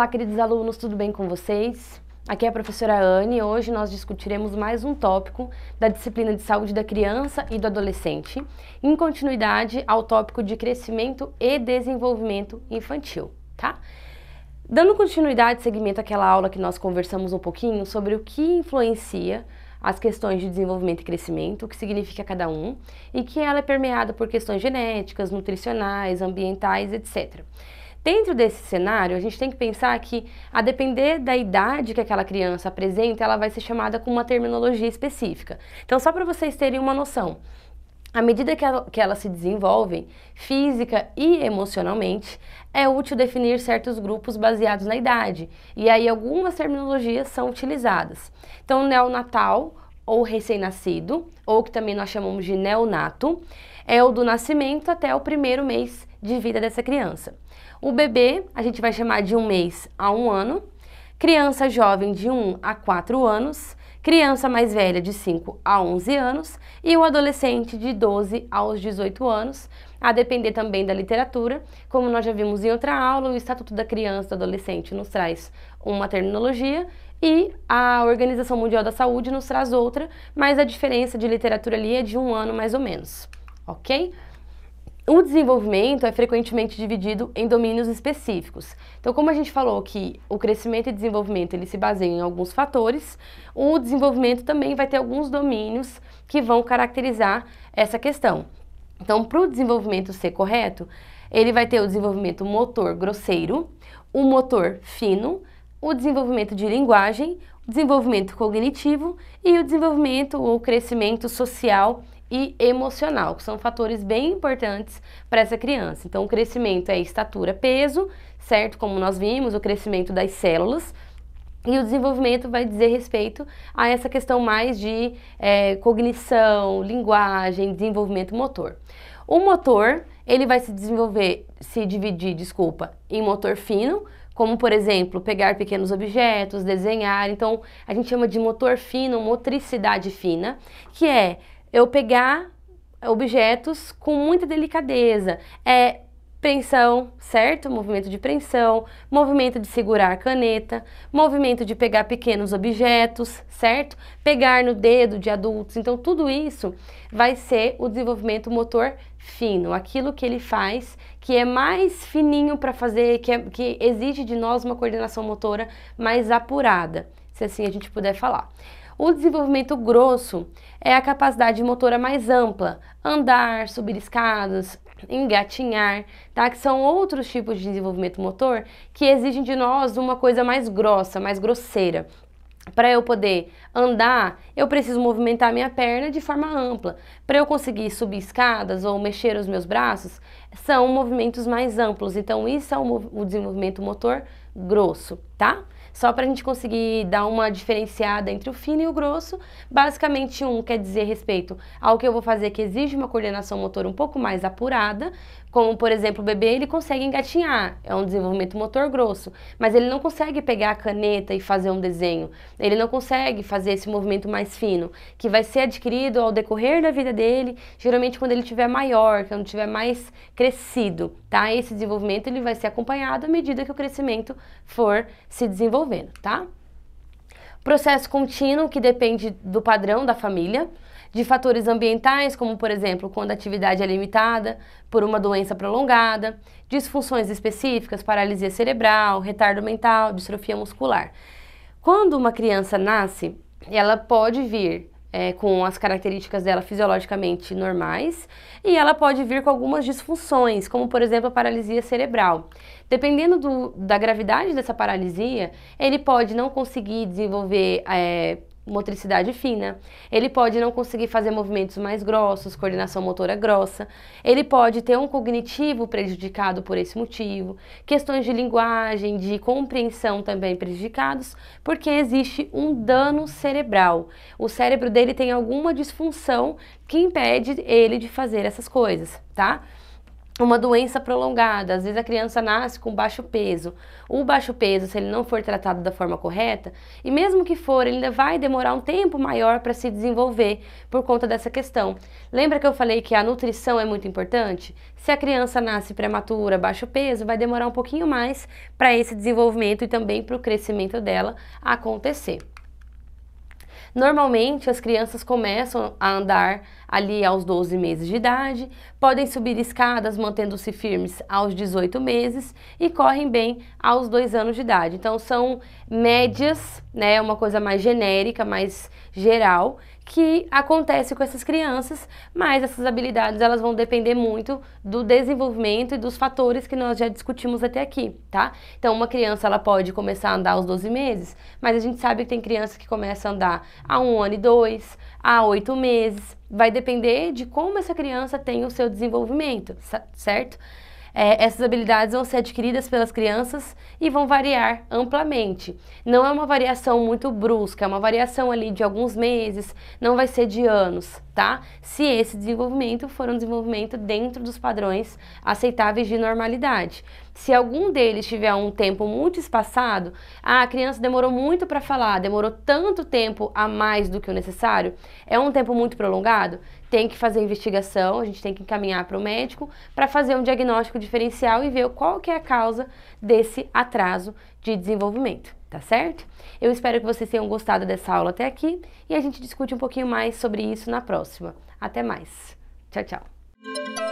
Olá, queridos alunos, tudo bem com vocês? Aqui é a professora Anne e hoje nós discutiremos mais um tópico da disciplina de saúde da criança e do adolescente, em continuidade ao tópico de crescimento e desenvolvimento infantil, tá? Dando continuidade segmento àquela aula que nós conversamos um pouquinho sobre o que influencia as questões de desenvolvimento e crescimento, o que significa cada um, e que ela é permeada por questões genéticas, nutricionais, ambientais, etc. Dentro desse cenário, a gente tem que pensar que, a depender da idade que aquela criança apresenta, ela vai ser chamada com uma terminologia específica. Então, só para vocês terem uma noção, à medida que, ela, que elas se desenvolvem, física e emocionalmente, é útil definir certos grupos baseados na idade. E aí algumas terminologias são utilizadas. Então, neonatal ou recém-nascido, ou que também nós chamamos de neonato, é o do nascimento até o primeiro mês de vida dessa criança. O bebê, a gente vai chamar de um mês a um ano, criança jovem de 1 a 4 anos, criança mais velha de 5 a 11 anos e o adolescente de 12 aos 18 anos, a depender também da literatura. Como nós já vimos em outra aula, o Estatuto da Criança e do Adolescente nos traz uma terminologia e a Organização Mundial da Saúde nos traz outra, mas a diferença de literatura ali é de um ano mais ou menos, ok? O desenvolvimento é frequentemente dividido em domínios específicos. Então, como a gente falou que o crescimento e desenvolvimento ele se baseiam em alguns fatores, o desenvolvimento também vai ter alguns domínios que vão caracterizar essa questão. Então, para o desenvolvimento ser correto, ele vai ter o desenvolvimento motor grosseiro, o motor fino, o desenvolvimento de linguagem, o desenvolvimento cognitivo e o desenvolvimento ou crescimento social e emocional, que são fatores bem importantes para essa criança. Então, o crescimento é estatura, peso, certo? Como nós vimos, o crescimento das células. E o desenvolvimento vai dizer respeito a essa questão mais de é, cognição, linguagem, desenvolvimento motor. O motor, ele vai se desenvolver, se dividir, desculpa, em motor fino, como por exemplo, pegar pequenos objetos, desenhar. Então, a gente chama de motor fino, motricidade fina, que é eu pegar objetos com muita delicadeza, é Preensão, certo? Movimento de preensão, movimento de segurar a caneta, movimento de pegar pequenos objetos, certo? Pegar no dedo de adultos. Então, tudo isso vai ser o desenvolvimento motor fino, aquilo que ele faz que é mais fininho para fazer, que, é, que exige de nós uma coordenação motora mais apurada, se assim a gente puder falar. O desenvolvimento grosso é a capacidade motora mais ampla, andar, subir escadas, engatinhar, tá? Que são outros tipos de desenvolvimento motor que exigem de nós uma coisa mais grossa, mais grosseira. Para eu poder andar, eu preciso movimentar minha perna de forma ampla. Para eu conseguir subir escadas ou mexer os meus braços, são movimentos mais amplos. Então, isso é o desenvolvimento motor grosso, tá? só para a gente conseguir dar uma diferenciada entre o fino e o grosso. Basicamente, um quer dizer respeito ao que eu vou fazer que exige uma coordenação motor um pouco mais apurada, como, por exemplo, o bebê, ele consegue engatinhar, é um desenvolvimento motor grosso, mas ele não consegue pegar a caneta e fazer um desenho, ele não consegue fazer esse movimento mais fino, que vai ser adquirido ao decorrer da vida dele, geralmente quando ele tiver maior, quando tiver mais crescido, tá? Esse desenvolvimento ele vai ser acompanhado à medida que o crescimento for se desenvolvendo tá? Processo contínuo que depende do padrão da família, de fatores ambientais, como por exemplo, quando a atividade é limitada por uma doença prolongada, disfunções específicas, paralisia cerebral, retardo mental, distrofia muscular. Quando uma criança nasce, ela pode vir é, com as características dela fisiologicamente normais, e ela pode vir com algumas disfunções, como por exemplo a paralisia cerebral. Dependendo do, da gravidade dessa paralisia, ele pode não conseguir desenvolver é, motricidade fina, ele pode não conseguir fazer movimentos mais grossos, coordenação motora grossa, ele pode ter um cognitivo prejudicado por esse motivo, questões de linguagem, de compreensão também prejudicados, porque existe um dano cerebral. O cérebro dele tem alguma disfunção que impede ele de fazer essas coisas, tá? uma doença prolongada. Às vezes a criança nasce com baixo peso. O baixo peso, se ele não for tratado da forma correta, e mesmo que for, ele ainda vai demorar um tempo maior para se desenvolver por conta dessa questão. Lembra que eu falei que a nutrição é muito importante? Se a criança nasce prematura, baixo peso, vai demorar um pouquinho mais para esse desenvolvimento e também para o crescimento dela acontecer. Normalmente, as crianças começam a andar ali aos 12 meses de idade, podem subir escadas mantendo-se firmes aos 18 meses e correm bem aos 2 anos de idade. Então, são médias, né, é uma coisa mais genérica, mais geral, que acontece com essas crianças, mas essas habilidades elas vão depender muito do desenvolvimento e dos fatores que nós já discutimos até aqui, tá? Então, uma criança ela pode começar a andar aos 12 meses, mas a gente sabe que tem crianças que começam a andar a um ano e dois, a oito meses. Vai depender de como essa criança tem o seu desenvolvimento, certo? é, essas habilidades vão ser adquiridas pelas crianças e vão variar amplamente. Não é uma variação muito brusca, é uma variação ali de alguns meses, não vai ser de anos, tá? Se esse desenvolvimento for um desenvolvimento dentro dos padrões aceitáveis de normalidade. Se algum deles tiver um tempo muito espaçado, ah, a criança demorou muito para falar, demorou tanto tempo a mais do que o necessário, é um tempo muito prolongado, tem que fazer investigação, a gente tem que encaminhar para o médico para fazer um diagnóstico diferencial e ver qual que é a causa desse atraso de desenvolvimento, tá certo? Eu espero que vocês tenham gostado dessa aula até aqui e a gente discute um pouquinho mais sobre isso na próxima. Até mais. Tchau, tchau.